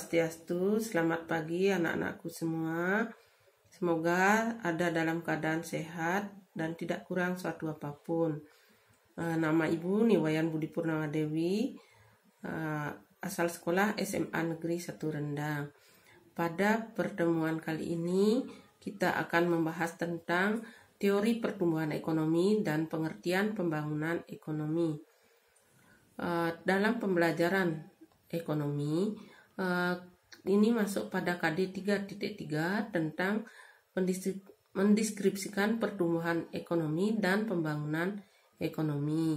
Swastiastu, selamat pagi anak-anakku semua. Semoga ada dalam keadaan sehat dan tidak kurang suatu apapun. Eh, nama Ibu Niwayan Budi Purnama Dewi, eh, asal sekolah SMA Negeri Satu Rendang. Pada pertemuan kali ini, kita akan membahas tentang teori pertumbuhan ekonomi dan pengertian pembangunan ekonomi. Eh, dalam pembelajaran ekonomi, Eh, ini masuk pada KD 3.3 tentang mendeskripsikan pertumbuhan ekonomi dan pembangunan ekonomi.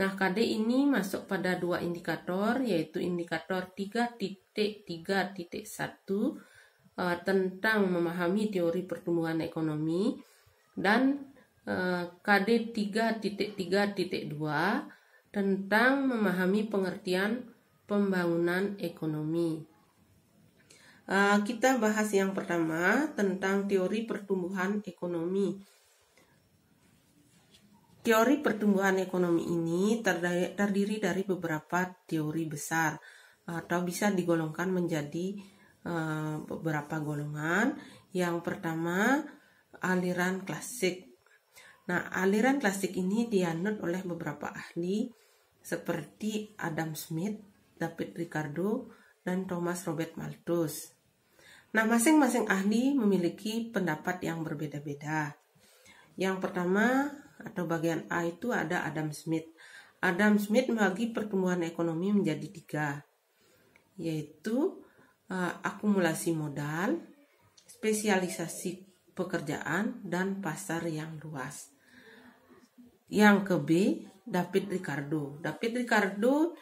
Nah, KD ini masuk pada dua indikator yaitu indikator 3.3.1 eh, tentang memahami teori pertumbuhan ekonomi dan eh, KD 3.3.2 tentang memahami pengertian pembangunan ekonomi. Ah, kita bahas yang pertama tentang teori pertumbuhan ekonomi. Teori pertumbuhan ekonomi ini terdiri dari beberapa teori besar atau bisa digolongkan menjadi ah, beberapa golongan. Yang pertama, aliran klasik. Nah, aliran klasik ini dianut oleh beberapa ahli seperti Adam Smith, David Ricardo, dan Thomas Robert Malthus. Nah, masing-masing ahli memiliki pendapat yang berbeda-beda. Yang pertama atau bagian A itu ada Adam Smith. Adam Smith membagi pertumbuhan ekonomi menjadi tiga, yaitu uh, akumulasi modal, spesialisasi pekerjaan, dan pasar yang luas. Yang ke B, David Ricardo. David Ricardo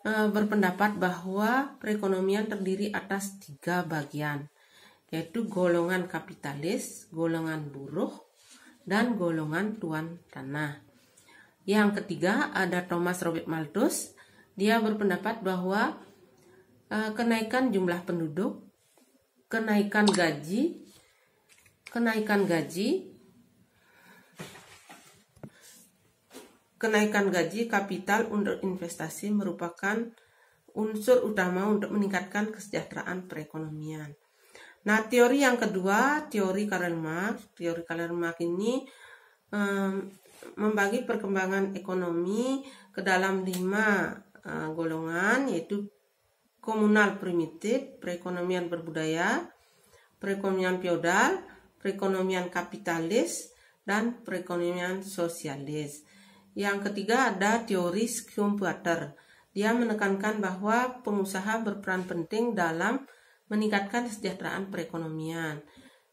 E, berpendapat bahwa perekonomian terdiri atas tiga bagian, yaitu golongan kapitalis, golongan buruh, dan golongan tuan tanah. Yang ketiga ada Thomas Robert Malthus, dia berpendapat bahwa e, kenaikan jumlah penduduk, kenaikan gaji, kenaikan gaji, Kenaikan gaji kapital untuk investasi merupakan unsur utama untuk meningkatkan kesejahteraan perekonomian. Nah, teori yang kedua, teori Karl Marx. Teori Karl Marx ini um, membagi perkembangan ekonomi ke dalam lima uh, golongan, yaitu komunal primitif, perekonomian berbudaya, perekonomian feodal, perekonomian kapitalis, dan perekonomian sosialis. Yang ketiga ada teori Schumpeter. Dia menekankan bahwa pengusaha berperan penting dalam meningkatkan kesejahteraan perekonomian.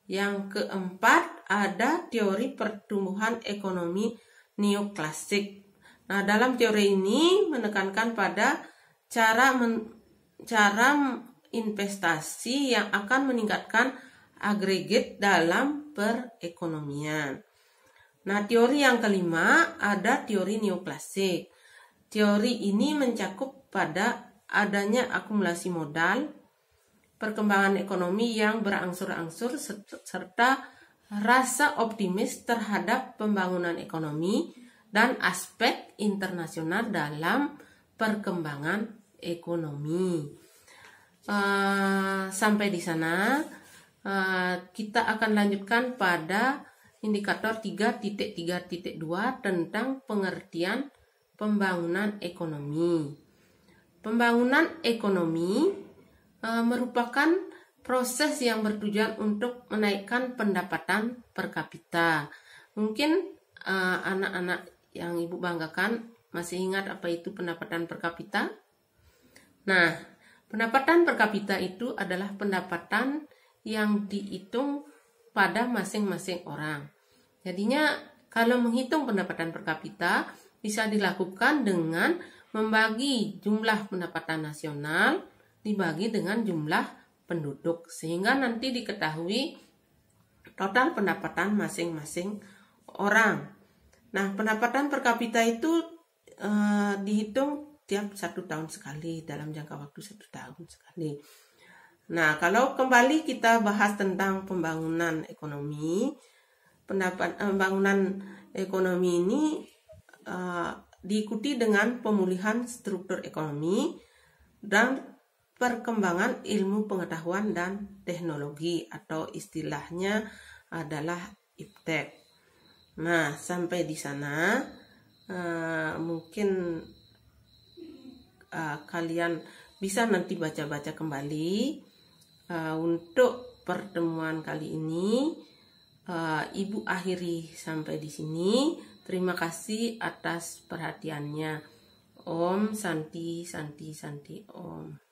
Yang keempat ada teori pertumbuhan ekonomi neoklasik. Nah, dalam teori ini menekankan pada cara men, cara investasi yang akan meningkatkan agregat dalam perekonomian. Nah, teori yang kelima ada teori neoklasik. Teori ini mencakup pada adanya akumulasi modal, perkembangan ekonomi yang berangsur-angsur serta rasa optimis terhadap pembangunan ekonomi dan aspek internasional dalam perkembangan ekonomi. Uh, sampai di sana uh, kita akan lanjutkan pada indikator 3.3.2 tentang pengertian pembangunan ekonomi. Pembangunan ekonomi e, merupakan proses yang bertujuan untuk menaikkan pendapatan per kapita. Mungkin e, anak-anak e, yang ibu banggakan masih ingat apa itu pendapatan per kapita? Nah, pendapatan per kapita itu adalah pendapatan yang dihitung pada masing-masing orang. Jadinya kalau menghitung pendapatan per kapita bisa dilakukan dengan membagi jumlah pendapatan nasional dibagi dengan jumlah penduduk sehingga nanti diketahui total pendapatan masing-masing orang. Nah, pendapatan per kapita itu e, dihitung tiap satu tahun sekali dalam jangka waktu satu tahun sekali. Nah, kalau kembali kita bahas tentang pembangunan ekonomi, pendapat eh, pembangunan ekonomi ini uh, diikuti dengan pemulihan struktur ekonomi dan perkembangan ilmu pengetahuan dan teknologi atau istilahnya adalah iptek. Nah, sampai di sana uh, mungkin uh, kalian bisa nanti baca-baca kembali uh, untuk pertemuan kali ini uh, Ibu akhiri sampai di sini. Terima kasih atas perhatiannya. Om Santi Santi Santi Om.